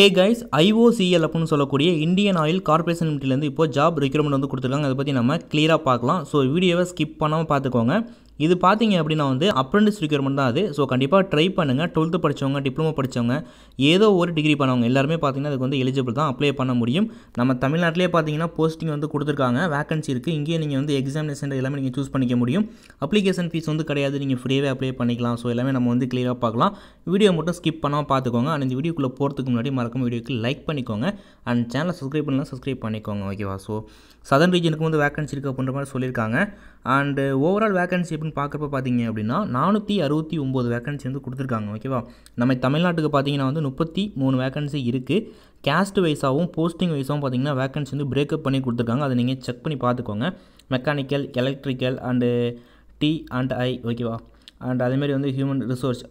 hey guys IOCL அப்படின்னு சொல்லக்கூடிய Indian oil corporation லிமிட்டிலேருந்து இப்போ ஜாப் ரெக்யூர்மெண்ட் வந்து கொடுத்துருக்காங்க அதை பற்றி நம்ம கிளியராக பார்க்கலாம் ஸோ வீடியோவை ஸ்கிப் பண்ணாமல் பார்த்துக்கோங்க இது பார்த்தீங்க அப்படின்னா வந்து அப்ரெண்டிஸ் ரிக்யூர்மெண்ட் தான் அது ஸோ கண்டிப்பாக ட்ரை பண்ணுங்கள் டுவெல்த்து படித்தவங்க டிப்ளமோ படித்தவங்க ஏதோ ஒரு டிகிரி பண்ணவங்க எல்லாருமே பார்த்தீங்கன்னா அதுக்கு வந்து எலிஜிபிள் தான் அப்ளை பண்ண முடியும் நம்ம தமிழ்நாட்டிலே பார்த்தீங்கன்னா போஸ்டிங் வந்து கொடுத்துருக்காங்க வேக்கன்சி இருக்குது இங்கேயே நீங்கள் வந்து எக்ஸாமினேஷன் எல்லாமே நீங்கள் சூஸ் பண்ணிக்க முடியும் அப்ளிகேஷன் ஃபீஸ் வந்து கிடையாது நீங்கள் ஃப்ரீயாகவே அப்ளை பண்ணிக்கலாம் ஸோ எல்லாமே நம்ம வந்து கிளியராக பார்க்கலாம் வீடியோ மட்டும் ஸ்கிப் பண்ணாமல் பார்த்துக்கோங்க அண்ட் இந்த வீடியோக்குள்ளே போகிறதுக்கு முன்னாடி மறக்காம வீடியோக்கு லைக் பண்ணிக்கோங்க அண்ட் சேனலை சப்ஸ்கிரைப் பண்ணலாம் சப்ஸ்கிரைப் பண்ணிக்கோங்க ஓகேவா ஸோ சதன் ரீஜனுக்கு வந்து வேக்கன்சி இருக்குது அப்படின்ற மாதிரி சொல்லியிருக்காங்க அண்டு ஓவரால் வேக்கன்சி அப்படின்னு பார்க்குறப்ப பார்த்தீங்க அப்படின்னா நானூற்றி அறுபத்தி ஒம்பது வேக்கன்சி வந்து கொடுத்துருக்காங்க ஓகேவா நம்ம தமிழ்நாட்டுக்கு பார்த்தீங்கன்னா வந்து முப்பத்தி மூணு வேக்கன்சி இருக்குது கேஸ்ட் வைஸாகவும் போஸ்டிங் வைஸாகவும் பார்த்தீங்கன்னா வேக்கன்சி வந்து பிரேக்கப் பண்ணி கொடுத்துருக்காங்க அதை நீங்கள் செக் பண்ணி பார்த்துக்கோங்க mechanical electrical and T and I ஓகேவா அண்ட் அதேமாரி வந்து human resource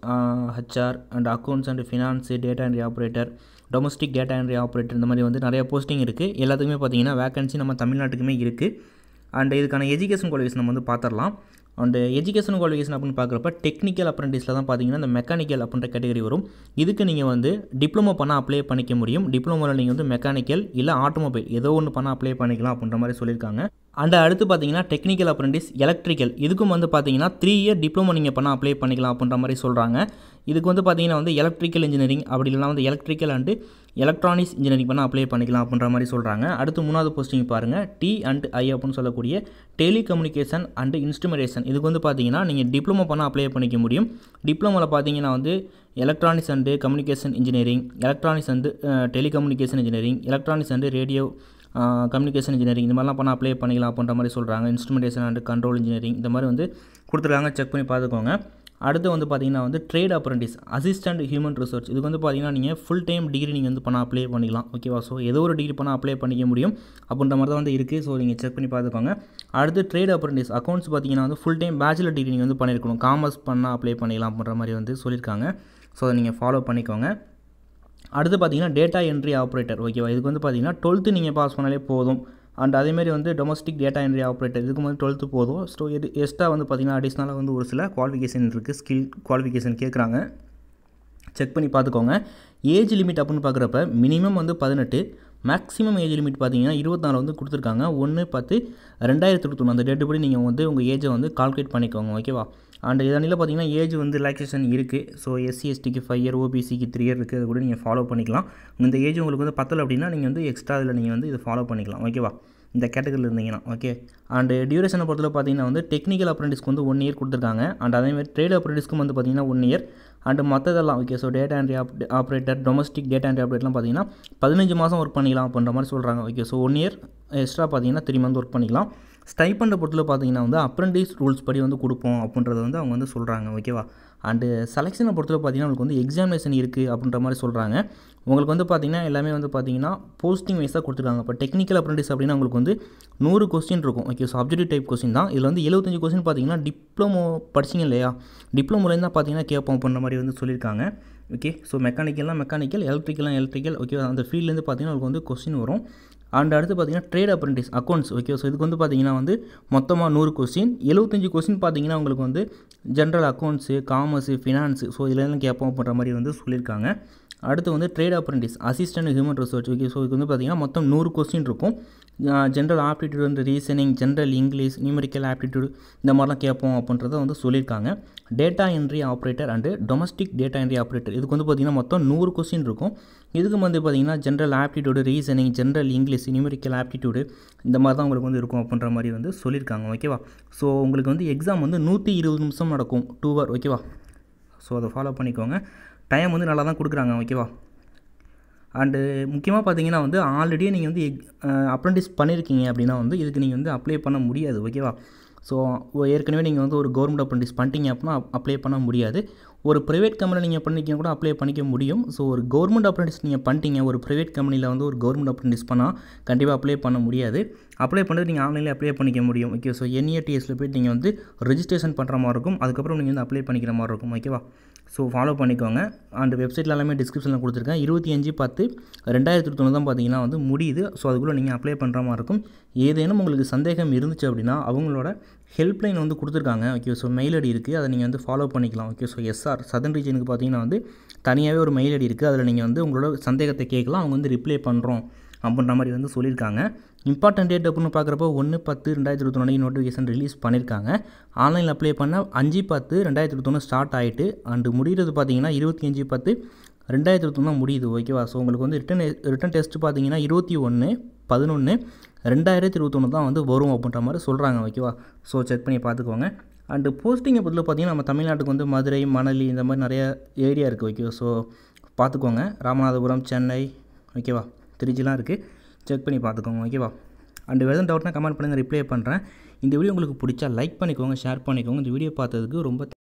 HR and accounts and finance data entry operator domestic data entry operator இந்த மாதிரி வந்து நிறைய போஸ்டிங் இருக்குது எல்லாத்துக்குமே பார்த்தீங்கன்னா வேக்கன்சி நம்ம தமிழ்நாட்டுக்குமே இருக்குது அண்ட் இதுக்கான எஜுகேஷன் குவாலிஃபிகேஷன் நம்ம வந்து பார்த்துடலாம் அண்ட் எஜுகேஷன் குவாலிஃபிகேஷன் அப்படின்னு பார்க்குறப்ப டெக்னிக்கல் அப்ரண்டிஸில் தான் பார்த்தீங்கன்னா இந்த மெக்கானிக்கல் அப்படின்ற கேட்டகரி வரும் இதுக்கு நீங்கள் வந்து டிப்ளமோ பண்ணால் அப்ளை பண்ணிக்க முடியும் டிப்ளமோவில் நீங்கள் வந்து மெக்கானிக்கல் இல்லை ஆட்டோமொபைல் ஏதோ ஒன்று பண்ணால் அப்ளை பண்ணிக்கலாம் அப்படின்ற மாதிரி சொல்லியிருக்காங்க அண்ட் அடுத்து பார்த்தீங்கன்னா டெக்னிக்கல் அப்ரெண்டிஸ் எலக்ட்ரிக்கல் இதுக்கும் வந்து பார்த்தீங்கன்னா த்ரீ இயர் டிப்ளமோ நீங்கள் பண்ணால் அப்ளை பண்ணிக்கலாம் அப்படின்ற மாதிரி சொல்கிறாங்க இதுக்கு வந்து பார்த்தீங்கன்னா வந்து எலக்ட்ரிக்கல் இன்ஜினியரிங் அப்படி இல்லைனா வந்து எலக்ட்ரிக்கல் அண்டு எலக்ட்ரானிக்ஸ் இன்ஜினியரிங் பண்ணால் அப்ளை பண்ணிக்கலாம் அப்படின்ற மாதிரி சொல்கிறாங்க அடுத்து மூணாவது போஸ்டிங் பாருங்கள் டி அண்ட் ஐ அப்படின்னு சொல்லக்கூடிய டெலிகம்யூனிகேஷன் அண்டு இன்ஸ்ட்ருமெண்டேஷன் இதுக்கு வந்து பார்த்தீங்கன்னா நீங்கள் டிப்ளமோ பண்ணால் அப்ளை பண்ணிக்க முடியும் டிப்ளமோவில் பார்த்தீங்கன்னா வந்து electronics and communication engineering electronics and telecommunication engineering electronics and radio communication engineering இந்த மாதிரிலாம் பண்ணால் அப்ளை பண்ணிக்கலாம் அப்படின்ற மாதிரி சொல்கிறாங்க இன்ஸ்ட்ருமெண்டேஷன் அண்ட் கண்ட்ரோல் இன்ஜினியரிங் இந்த மாதிரி வந்து கொடுத்துருக்காங்க செக் பண்ணி பார்த்துக்கோங்க அடுத்து வந்து பார்த்தீங்கன்னா வந்து trade apprentice assistant human research இதுக்கு வந்து பார்த்தீங்கன்னா நீங்கள் ஃபுல் டைம் டிகிரி நீங்கள் வந்து பண்ணால் அப்ளை பண்ணிக்கலாம் ஓகேவா ஸோ ஏதோ ஒரு டிகிரி பண்ணால் அப்ளை பண்ணிக்க முடியும் அப்படின்ற மாதிரி தான் வந்து இருக்குது ஸோ நீங்கள் செக் பண்ணி பார்த்துக்கோங்க அடுத்து ட்ரேட் அப்ரண்டிஸ் அக்கௌண்ட்ஸ் பார்த்தீங்கன்னா வந்து ஃபுல் டைம் பேச்சுலர் டிகிரி நீங்கள் வந்து பண்ணியிருக்கணும் காமர்ஸ் பண்ணால் அப்ளை பண்ணிக்கலாம் அப்படின்ற மாதிரி வந்து சொல்லியிருக்காங்க ஸோ அதை நீங்கள் ஃபாலோ பண்ணிக்கோங்க அடுத்து பார்த்தீங்கன்னா டேட்டா என்ட்ரி ஆப்ரேட்டர் ஓகேவா இதுக்கு வந்து பார்த்தீங்கன்னா டுவெல்த்து நீங்கள் பாஸ் பண்ணாலே போதும் அண்ட் அதேமாரி வந்து டொமஸ்டிக் டேட்டா என்ட்ரி ஆப்ரேட்டர் இதுக்கு வந்து டுவெல்த்து போதும் ஸோ எது வந்து பார்த்திங்கன்னா அடிஷ்னலாக வந்து ஒரு சில குவாலிஃபிகேஷன் இருக்குது ஸ்கில் குவாலிஃபிகேஷன் கேட்குறாங்க செக் பண்ணி பார்த்துக்கோங்க ஏஜ் லிமிட் அப்படின்னு பார்க்குறப்ப மினிமம் வந்து பதினெட்டு மேக்ஸிமம் ஏஜ் லிமிட் பார்த்தீங்கன்னா இருபத்தாலு வந்து கொடுத்துருக்காங்க ஒன்று பத்து ரெண்டாயிரத்து இருபத்தொன்று அந்த டேட்டு படி நீங்கள் வந்து உங்கள் ஏஜை வந்து கால்குலேட் பண்ணிக்கோங்க ஓகேவா அண்ட் இதனில் பார்த்தீங்கன்னா ஏஜ் வந்து ரிலாக்ஸேஷன் இருக்குது ஸோ எஸ்சி எஸ்டிக்கு ஃபைவ் இயர் ஓபிசிக்கு த்ரீ இயர் இருக்குது அது கூட நீங்கள் ஃபாலோ பண்ணிக்கலாம் இந்த ஏஜ் உங்களுக்கு வந்து பத்தலை அப்படின்னா நீங்கள் வந்து எக்ஸ்ட்ரா இதில் நீங்கள் வந்து இதை ஃபாலோ பண்ணிக்கலாம் ஓகேவா இந்த கேட்டகரியில் இருந்தீங்கன்னா ஓகே அண்டு டியூரேஷனை பொறுத்தவரை பார்த்தீங்கன்னா வந்து டெக்னிக்கல் அப்ரெண்டிஸ்க்கு வந்து ஒன் இயர் கொடுத்துருக்காங்க அண்ட் அதேமாதிரி ட்ரேட் அப்ரெண்டிஸ்க்கு வந்து பார்த்தீங்கன்னா ஒன் இயர் அண்டு மற்றதெல்லாம் okay so data entry op operator domestic data entry ஆப்ரேட்லாம் பார்த்தீங்கன்னா பதினஞ்சு மாதம் ஒர்க் பண்ணிக்கலாம் அப்படின்ற மாதிரி சொல்கிறாங்க okay so one year extra பார்த்தீங்கன்னா த்ரீ மந்த் ஒர்க் பண்ணிக்கலாம் ஸ்டைப்பண்டை பொறுத்தவரை பார்த்தீங்கன்னா வந்து அப்ரெண்டிஸ் ரூல்ஸ் படி வந்து கொடுப்போம் அப்படின்றத வந்து அவங்க வந்து சொல்கிறாங்க ஓகேவா அண்டு செலெக்ஷனை பொறுத்தவரை பார்த்திங்கன்னா உங்களுக்கு வந்து எக்ஸாமினேஷன் இருக்குது அப்படின்ற மாதிரி சொல்கிறாங்க உங்களுக்கு வந்து பார்த்திங்கன்னா எல்லாமே வந்து பார்த்திங்கன்னா போஸ்டிங் வைஸாக கொடுத்துருக்காங்க இப்போ டெக்னிக்கல் அப்ரெண்டிஸ் அப்படின்னா உங்களுக்கு வந்து நூறு கொஸ்டின் இருக்கும் okay so objective type question தான் இதில் வந்து எழுபத்தஞ்சு கொஸ்டின் பார்த்திங்கன்னா டிப்ளமோ படிச்சிங்க இல்லையா டிப்ளமோலேருந்து தான் பார்த்திங்கன்னா கேட்போம் அப்படின்ற மாதிரி வந்து சொல்லியிருக்காங்க ஓகே ஸோ மெக்கானிக்கல்லாம் மெக்கானிக்கல் எலக்ட்ரிக்கலாம் எலக்ட்ரிக்கல் ஓகே அந்த ஃபீல்ட்லேருந்து பார்த்தீங்கன்னா உங்களுக்கு வந்து கொஸ்டின் வரும் அண்ட் அடுத்து பார்த்தீங்கன்னா trade apprentice accounts okay so இதுக்கு வந்து பார்த்தீங்கன்னா வந்து மொத்தமாக நூறு கொஸ்டின் எழுபத்தஞ்சு கொஸ்டின் பார்த்தீங்கன்னா உங்களுக்கு வந்து general accounts commerce finance so இதெல்லாம் கேட்போம் அப்படின்ற மாதிரி வந்து சொல்லியிருக்காங்க அடுத்து வந்து trade apprentice assistant human resource okay so இதுக்கு வந்து பார்த்திங்கன்னா மொத்தம் நூறு கொஸ்டின் இருக்கும் ஜென்ரல் ஆப்டிடியூட் வந்து reasoning general English numerical aptitude இந்த மாதிரிலாம் கேட்போம் அப்படின்றத வந்து சொல்லியிருக்காங்க data entry operator and domestic data entry operator இதுக்கு வந்து பார்த்திங்கன்னா மொத்தம் நூறு கொஸ்டின் இருக்கும் இதுக்கு வந்து பார்த்திங்கன்னா general aptitude reasoning general English numerical aptitude இந்த மாதிரி தான் உங்களுக்கு வந்து இருக்கும் அப்படின்ற மாதிரி வந்து சொல்லியிருக்காங்க ஓகேவா ஸோ உங்களுக்கு வந்து எக்ஸாம் வந்து நூற்றி இருபது நிமிஷம் நடக்கும் டூ ஹவர் ஓகேவா ஸோ அதை ஃபாலோ பண்ணிக்கோங்க டைம் வந்து நல்லா தான் கொடுக்குறாங்க ஓகேவா அண்டு முக்கியமாக பார்த்தீங்கன்னா வந்து ஆல்ரெடியே நீங்கள் வந்து அப்ரெண்டிஸ் பண்ணியிருக்கீங்க அப்படின்னா வந்து இதுக்கு நீங்கள் வந்து அப்ளை பண்ண முடியாது ஓகேவா ஸோ ஏற்கனவே நீங்கள் வந்து ஒரு கவர்மெண்ட் அப்ரெண்டிஸ் பண்ணிட்டீங்க அப்படின்னா அப்ளை பண்ண முடியாது ஒரு ப்ரைவேட் கம்பெனியில் நீங்கள் பண்ணிக்கிங்க கூட அப்ளை பண்ணிக்க முடியும் ஸோ ஒரு கவர்மெண்ட் அப்ரெண்டிஸ் நீங்கள் பண்ணிட்டீங்க ஒரு ப்ரைவேட் கம்பெனியில் வந்து ஒரு கவர்மெண்ட் அப்ரெண்டிஸ் பண்ணால் கண்டிப்பாக அப்ளை பண்ண முடியாது அப்ளை பண்ணுறது நீங்கள் ஆன்லைனில் அப்ளை பண்ணிக்க முடியும் ஓகே ஸோ என்இஏடிஎஸில் e போய்ட்டு நீங்கள் வந்து ரிஜிஸ்ட்ரேஷன் பண்ணுற மாதிரி இருக்கும் அதுக்கப்புறம் நீங்கள் வந்து அப்ளை பண்ணிக்கிற மாதிரி இருக்கும் ஓகேவா ஸோ ஃபாலோ பண்ணிக்கோங்க அந்த வெப்சைட்டில் எல்லாமே டிஸ்கிரிப்ஷனில் கொடுத்துருக்கேன் இருபத்தி அஞ்சு பத்து ரெண்டாயிரத்தி தொண்ணூறு தான் பார்த்தீங்கன்னா வந்து முடியுது ஸோ அதுக்குள்ளே நீங்கள் அப்ளை பண்ணுற மாதிரி இருக்கும் ஏதேனும் உங்களுக்கு சந்தேகம் இருந்துச்சு அப்படின்னா அவங்களோட ஹெல்ப்லைன் வந்து கொடுத்துருக்காங்க ஓகே ஸோ மெயில் ஐடி இருக்குது அதை நீங்கள் வந்து ஃபாலோ பண்ணிக்கலாம் ஓகே ஸோ எஸ்ஆர் சதன் ரீஜனுக்கு பார்த்தீங்கன்னா வந்து தனியாகவே ஒரு மெயில் ஐடி இருக்குது அதில் நீங்கள் வந்து உங்களோட சந்தேகத்தை கேட்கலாம் அவங்க வந்து ரிப்ளை பண்ணுறோம் அப்படின்ற மாதிரி வந்து சொல்லியிருக்காங்க இம்பார்ட்டன்ட் டேட் அப்படின்னு பார்க்குறப்போ ஒன்று பத்து ரெண்டாயிரத்தி இருபத்தொன்னு நோட்டிஃபிகேஷன் ரிலீஸ் பண்ணியிருக்காங்க ஆன்லைனில் அப்ளை பண்ணால் அஞ்சு பத்து ரெண்டாயிரத்தி இருபத்தொன்று ஸ்டார்ட் ஆகிட்டு அண்டு முடிகிறது பார்த்தீங்கன்னா இருபத்தி அஞ்சு பத்து ரெண்டாயிரத்தி இருபத்தொன்னு தான் முடியுது ஓகேவா ஸோ உங்களுக்கு வந்து ரிட்டன் ரிட்டன் டெஸ்ட் பார்த்தீங்கன்னா இருபத்தி ஒன்று பதினொன்று ரெண்டாயிரத்தி இருபத்தொன்று தான் வந்து வரும் அப்படின்ற மாதிரி சொல்கிறாங்க ஓகேவா ஸோ செக் பண்ணி பார்த்துக்கோங்க அண்டு போஸ்டிங்கை பொறுத்தல பார்த்திங்கன்னா நம்ம தமிழ்நாட்டுக்கு வந்து மதுரை மணலி இந்த மாதிரி நிறைய ஏரியா இருக்குது ஓகேவா ஸோ பார்த்துக்கோங்க ராமநாதபுரம் சென்னை ஓகேவா த்ரீஜிலாம் இருக்குது செக் பண்ணி பார்த்துக்கோங்க ஓகேவா அண்ட் வேறு டவுட்னா கமெண்ட் பண்ணுங்கள் ரிப்ளை பண்ணுறேன் இந்த வீடியோ உங்களுக்கு பிடிச்சா லைக் பண்ணிக்கோங்க ஷேர் பண்ணிக்கோங்க இந்த வீடியோ பார்த்ததுக்கு ரொம்ப